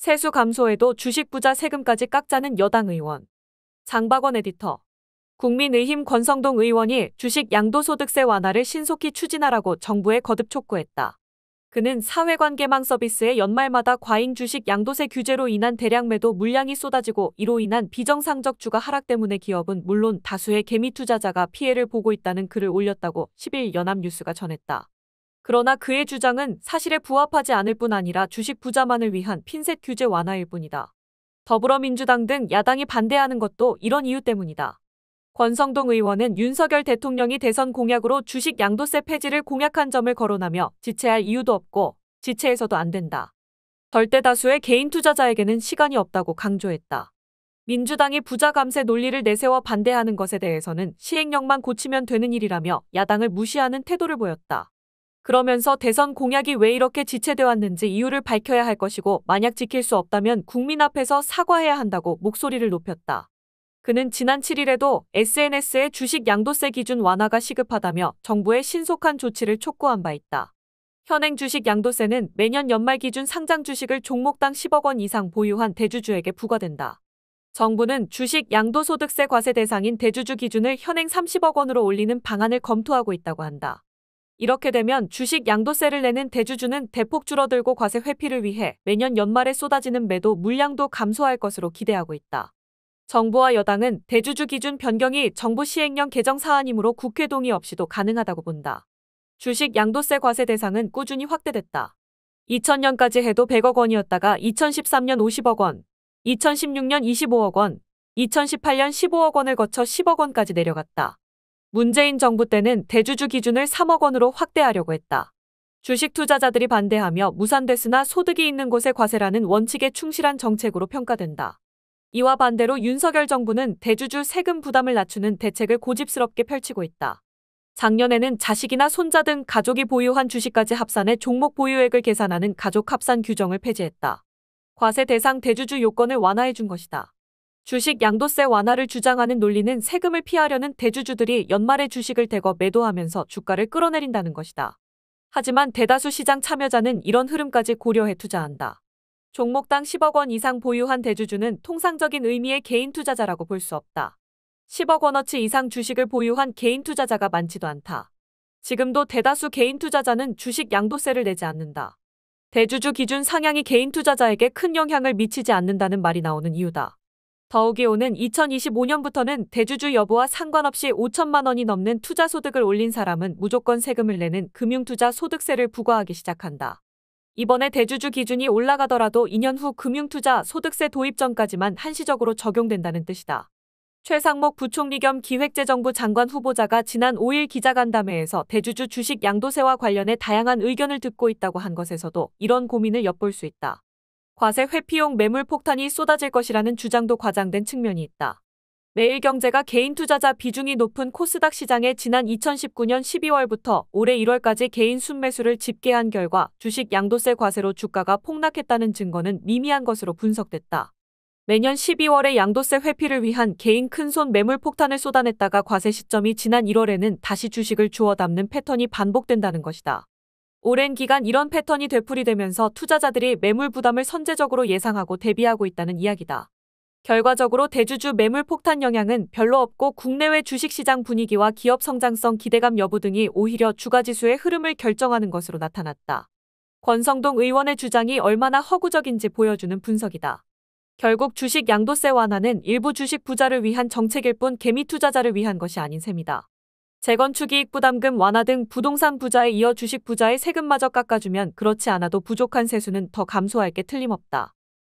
세수 감소에도 주식 부자 세금까지 깎자는 여당 의원. 장박원 에디터. 국민의힘 권성동 의원이 주식 양도소득세 완화를 신속히 추진하라고 정부에 거듭 촉구했다. 그는 사회관계망 서비스의 연말마다 과잉 주식 양도세 규제로 인한 대량 매도 물량이 쏟아지고 이로 인한 비정상적 주가 하락 때문에 기업은 물론 다수의 개미 투자자가 피해를 보고 있다는 글을 올렸다고 10일 연합뉴스가 전했다. 그러나 그의 주장은 사실에 부합하지 않을 뿐 아니라 주식 부자만을 위한 핀셋 규제 완화일 뿐이다. 더불어민주당 등 야당이 반대하는 것도 이런 이유 때문이다. 권성동 의원은 윤석열 대통령이 대선 공약으로 주식 양도세 폐지를 공약한 점을 거론하며 지체할 이유도 없고 지체해서도 안 된다. 절대 다수의 개인 투자자에게는 시간이 없다고 강조했다. 민주당이 부자 감세 논리를 내세워 반대하는 것에 대해서는 시행령만 고치면 되는 일이라며 야당을 무시하는 태도를 보였다. 그러면서 대선 공약이 왜 이렇게 지체되었는지 이유를 밝혀야 할 것이고 만약 지킬 수 없다면 국민 앞에서 사과해야 한다고 목소리를 높였다. 그는 지난 7일에도 SNS에 주식 양도세 기준 완화가 시급하다며 정부의 신속한 조치를 촉구한 바 있다. 현행 주식 양도세는 매년 연말 기준 상장 주식을 종목당 10억 원 이상 보유한 대주주에게 부과된다. 정부는 주식 양도소득세 과세 대상인 대주주 기준을 현행 30억 원으로 올리는 방안을 검토하고 있다고 한다. 이렇게 되면 주식 양도세를 내는 대주주는 대폭 줄어들고 과세 회피를 위해 매년 연말에 쏟아지는 매도 물량도 감소할 것으로 기대하고 있다. 정부와 여당은 대주주 기준 변경이 정부 시행령 개정 사안이므로 국회 동의 없이도 가능하다고 본다. 주식 양도세 과세 대상은 꾸준히 확대됐다. 2000년까지 해도 100억 원이었다가 2013년 50억 원, 2016년 25억 원, 2018년 15억 원을 거쳐 10억 원까지 내려갔다. 문재인 정부 때는 대주주 기준을 3억 원으로 확대하려고 했다. 주식 투자자들이 반대하며 무산됐으나 소득이 있는 곳에 과세라는 원칙에 충실한 정책으로 평가된다. 이와 반대로 윤석열 정부는 대주주 세금 부담을 낮추는 대책을 고집스럽게 펼치고 있다. 작년에는 자식이나 손자 등 가족이 보유한 주식까지 합산해 종목 보유액을 계산하는 가족 합산 규정을 폐지했다. 과세 대상 대주주 요건을 완화해 준 것이다. 주식 양도세 완화를 주장하는 논리는 세금을 피하려는 대주주들이 연말에 주식을 대거 매도하면서 주가를 끌어내린다는 것이다. 하지만 대다수 시장 참여자는 이런 흐름까지 고려해 투자한다. 종목당 10억 원 이상 보유한 대주주는 통상적인 의미의 개인 투자자라고 볼 수 없다. 10억 원어치 이상 주식을 보유한 개인 투자자가 많지도 않다. 지금도 대다수 개인 투자자는 주식 양도세를 내지 않는다. 대주주 기준 상향이 개인 투자자에게 큰 영향을 미치지 않는다는 말이 나오는 이유다. 더욱이오는 2025년부터는 대주주 여부와 상관없이 5천만 원이 넘는 투자 소득을 올린 사람은 무조건 세금을 내는 금융투자 소득세를 부과하기 시작한다. 이번에 대주주 기준이 올라가더라도 2년 후 금융투자 소득세 도입 전까지만 한시적으로 적용된다는 뜻이다. 최상목 부총리 겸 기획재정부 장관 후보자가 지난 5일 기자간담회에서 대주주 주식 양도세와 관련해 다양한 의견을 듣고 있다고 한 것에서도 이런 고민을 엿볼 수 있다. 과세 회피용 매물 폭탄이 쏟아질 것이라는 주장도 과장된 측면이 있다. 매일경제가 개인 투자자 비중이 높은 코스닥 시장에 지난 2019년 12월부터 올해 1월까지 개인 순매수를 집계한 결과 주식 양도세 과세로 주가가 폭락했다는 증거는 미미한 것으로 분석됐다. 매년 12월에 양도세 회피를 위한 개인 큰손 매물 폭탄을 쏟아냈다가 과세 시점이 지난 1월에는 다시 주식을 주워 담는 패턴이 반복된다는 것이다. 오랜 기간 이런 패턴이 되풀이되면서 투자자들이 매물 부담을 선제적으로 예상하고 대비하고 있다는 이야기다. 결과적으로 대주주 매물 폭탄 영향은 별로 없고 국내외 주식시장 분위기와 기업 성장성 기대감 여부 등이 오히려 주가지수의 흐름을 결정하는 것으로 나타났다. 권성동 의원의 주장이 얼마나 허구적인지 보여주는 분석이다. 결국 주식 양도세 완화는 일부 주식 부자를 위한 정책일 뿐 개미 투자자를 위한 것이 아닌 셈이다. 재건축 이익 부담금 완화 등 부동산 부자에 이어 주식 부자의 세금마저 깎아주면 그렇지 않아도 부족한 세수는 더 감소할 게 틀림없다.